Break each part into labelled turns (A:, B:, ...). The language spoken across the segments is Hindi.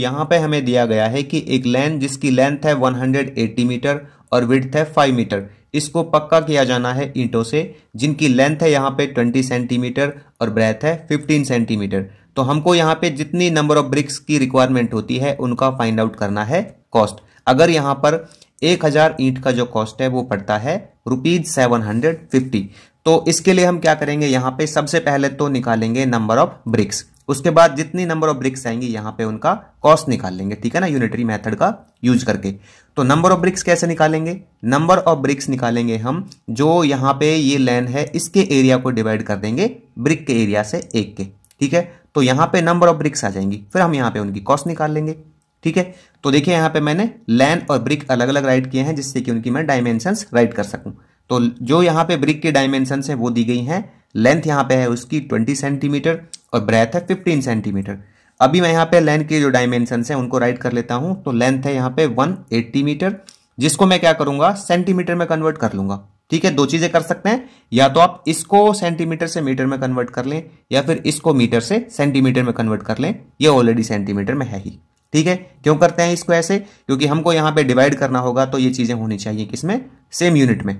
A: यहाँ पे हमें दिया गया है कि एक लेन जिसकी लेंथ है 180 मीटर और विड्थ है 5 मीटर इसको पक्का किया जाना है ईंटों से जिनकी लेंथ है यहाँ पे 20 सेंटीमीटर और ब्रेथ है 15 सेंटीमीटर तो हमको यहाँ पे जितनी नंबर ऑफ ब्रिक्स की रिक्वायरमेंट होती है उनका फाइंड आउट करना है कॉस्ट अगर यहाँ पर एक हज़ार ईंट का जो कॉस्ट है वो पड़ता है रुपीज सेवन हंड्रेड फिफ्टी तो इसके लिए हम क्या करेंगे यहाँ पे सबसे पहले तो निकालेंगे नंबर ऑफ ब्रिक्स उसके बाद जितनी नंबर ऑफ ब्रिक्स आएंगी यहाँ पे उनका कॉस्ट निकाल लेंगे ठीक है ना यूनिटरी मेथड का यूज करके तो नंबर ऑफ ब्रिक्स कैसे निकालेंगे नंबर ऑफ ब्रिक्स निकालेंगे हम जो यहाँ पे ये लैन है इसके एरिया को डिवाइड कर देंगे ब्रिक के एरिया से एक के ठीक है तो यहाँ पे नंबर ऑफ ब्रिक्स आ जाएंगी फिर हम यहाँ पे उनकी कॉस्ट निकाल लेंगे ठीक है तो देखिए यहाँ पे मैंने लैन और ब्रिक अलग अलग राइट किए हैं जिससे कि उनकी मैं डायमेंशन राइट कर सकूं तो जो यहाँ पे ब्रिक के डायमेंशन है वो दी गई है लेंथ यहाँ पे है उसकी 20 सेंटीमीटर और ब्रेथ है फिफ्टीन सेंटीमीटर अभी मैं यहाँ पे लेंथ के जो डायमेंशन है उनको राइट कर लेता हूँ तो लेंथ है यहाँ पे 180 मीटर जिसको मैं क्या करूंगा सेंटीमीटर में कन्वर्ट कर लूंगा ठीक है दो चीज़ें कर सकते हैं या तो आप इसको सेंटीमीटर से मीटर में कन्वर्ट कर लें या फिर इसको मीटर से सेंटीमीटर में कन्वर्ट कर लें ये ऑलरेडी सेंटीमीटर में है ही ठीक है क्यों करते हैं इसको ऐसे क्योंकि हमको यहां पे डिवाइड करना होगा तो ये चीज़ें होनी चाहिए किसमें सेम यूनिट में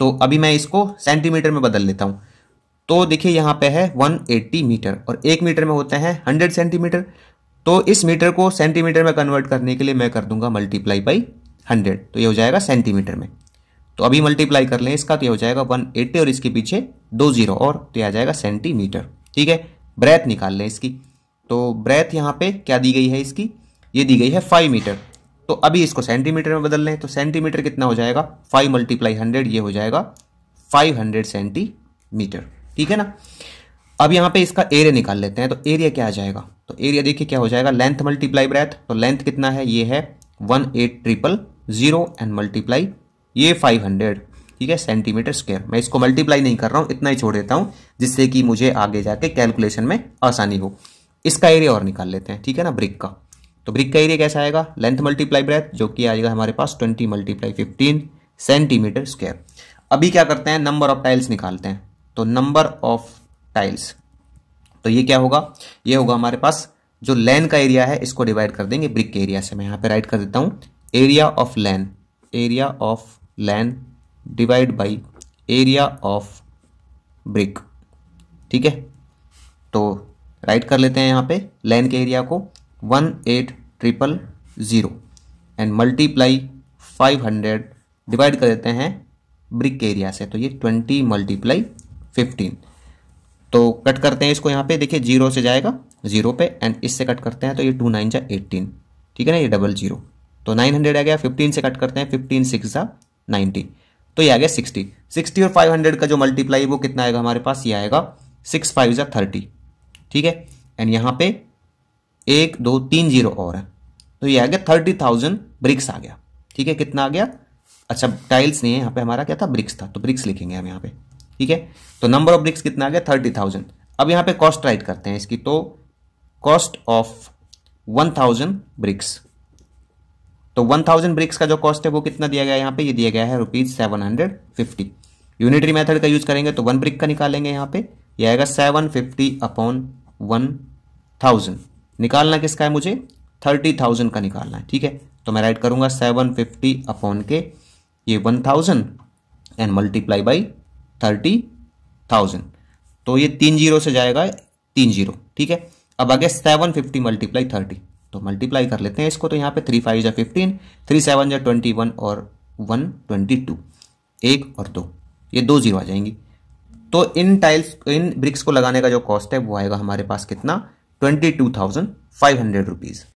A: तो अभी मैं इसको सेंटीमीटर में बदल लेता हूं तो देखिए यहाँ पे है 180 मीटर और एक मीटर में होते हैं 100 सेंटीमीटर तो इस मीटर को सेंटीमीटर में कन्वर्ट करने के लिए मैं कर दूंगा मल्टीप्लाई बाई 100 तो ये हो जाएगा सेंटीमीटर में तो अभी मल्टीप्लाई कर लें इसका तो ये हो जाएगा 180 और इसके पीछे दो जीरो और तो ये आ जाएगा सेंटीमीटर ठीक है ब्रेथ निकाल लें इसकी तो ब्रेथ यहाँ पर क्या दी गई है इसकी ये दी गई है फाइव मीटर तो अभी इसको सेंटीमीटर में बदल लें तो सेंटीमीटर कितना हो जाएगा फाइव मल्टीप्लाई हंड्रेड ये हो जाएगा फाइव हंड्रेड सेंटीमीटर ठीक है ना अब यहां पे इसका एरिया निकाल लेते हैं तो एरिया क्या आ जाएगा तो एरिया देखिए क्या हो जाएगा लेंथ मल्टीप्लाई ब्रेथ तो लेंथ कितना है ये है one eight triple zero and multiply ये फाइव हंड्रेड ठीक है सेंटीमीटर स्क्वायर मैं इसको मल्टीप्लाई नहीं कर रहा हूं इतना ही छोड़ देता हूं जिससे कि मुझे आगे जाके कैलकुलेशन में आसानी हो इसका एरिया और निकाल लेते हैं ठीक है ना ब्रिक का तो ब्रिक का एरिया कैसा आएगा लेंथ मल्टीप्लाई ब्रेथ जो कि आएगा हमारे पास twenty multiply fifteen centimetre square अभी क्या करते हैं नंबर ऑफ टाइल्स निकालते हैं तो नंबर ऑफ टाइल्स तो ये क्या होगा ये होगा हमारे पास जो लैन का एरिया है इसको डिवाइड कर देंगे ब्रिक के एरिया से मैं यहां पे राइट कर देता हूं area of land area of land divide by area of brick ठीक है तो राइट कर लेते हैं यहां पे लैन के एरिया को one eight triple zero and multiply five hundred divide कर देते हैं ब्रिक के एरिया से तो ये ट्वेंटी मल्टीप्लाई फिफ्टीन तो कट करते हैं इसको यहाँ पे देखिए जीरो से जाएगा जीरो पे एंड इससे कट करते हैं तो ये टू नाइन जा एट्टीन ठीक है ना ये डबल जीरो तो नाइन हंड्रेड आ गया फिफ्टीन से कट करते हैं फिफ्टीन सिक्स जा नाइन्टी तो ये आ गया सिक्सटी सिक्सटी और फाइव हंड्रेड का जो मल्टीप्लाई है वो कितना आएगा हमारे पास ये आएगा सिक्स फाइव जा थर्टी ठीक है एंड यहाँ पे एक दो तीन जीरो और है तो ये आ गया थर्टी थाउजेंड ब्रिक्स आ गया ठीक है कितना आ गया अच्छा टाइल्स नहीं है यहाँ पे हमारा क्या था ब्रिक्स था तो ब्रिक्स लिखेंगे हम यहाँ पे ठीक है तो नंबर ऑफ ब्रिक्स कितना आ गया थर्टी थाउजेंड अब यहां पे कॉस्ट राइट करते हैं इसकी तो cost of one thousand bricks तो वन थाउजेंड ब्रिक्स का जो कॉस्ट है वो कितना दिया गया यहां पे ये दिया गया है rupees seven hundred fifty unitary method का यूज करेंगे तो वन ब्रिक का निकालेंगे यहां पे ये आएगा seven fifty upon one thousand निकालना किसका है मुझे थर्टी थाउजेंड का निकालना है ठीक है तो मैं राइट करूंगा सेवन फिफ्टी अपॉन के ये one thousand and multiply by thirty thousand तो ये तीन जीरो से जाएगा तीन जीरो ठीक है अब आगे सेवन फिफ्टी मल्टीप्लाई थर्टी तो मल्टीप्लाई कर लेते हैं इसको तो यहाँ पे थ्री फाइव या फिफ्टीन थ्री सेवन या ट्वेंटी वन और वन ट्वेंटी टू एक और दो ये दो जीरो आ जाएंगी तो इन टाइल्स इन ब्रिक्स को लगाने का जो कॉस्ट है वो आएगा हमारे पास कितना twenty two thousand five hundred rupees